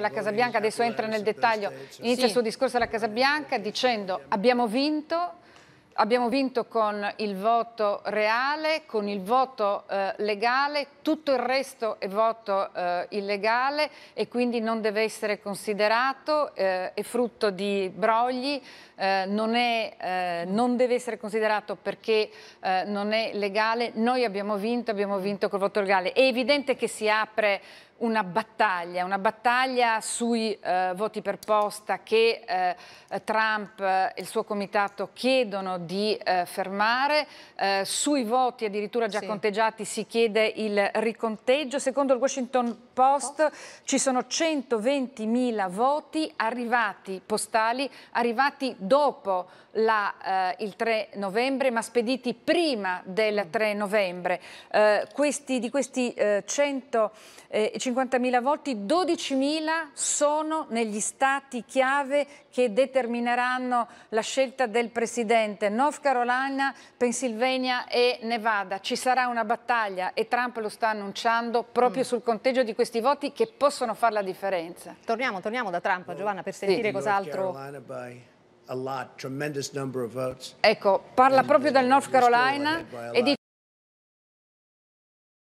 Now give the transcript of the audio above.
dalla Casa Bianca, adesso entra nel dettaglio, inizia il suo discorso alla Casa Bianca dicendo abbiamo vinto, Abbiamo vinto con il voto reale, con il voto eh, legale, tutto il resto è voto eh, illegale e quindi non deve essere considerato, eh, è frutto di brogli, eh, non, è, eh, non, deve essere considerato perché eh, non è legale. Noi abbiamo vinto, abbiamo vinto col voto legale. È evidente che si apre una battaglia, una battaglia sui eh, voti per posta che eh, Trump e il suo comitato chiedono di eh, fermare, eh, sui voti addirittura già sì. conteggiati si chiede il riconteggio, secondo il Washington Post, Post. ci sono 120.000 voti arrivati postali, arrivati dopo la, eh, il 3 novembre ma spediti prima del 3 mm. novembre. Eh, questi, di questi 100 50.000 voti, 12.000 sono negli stati chiave che determineranno la scelta del Presidente. North Carolina, Pennsylvania e Nevada. Ci sarà una battaglia e Trump lo sta annunciando proprio mm. sul conteggio di questi voti che possono fare la differenza. Torniamo, torniamo da Trump, Giovanna, per sentire sì. cos'altro... Ecco, parla proprio dal North Carolina e dice...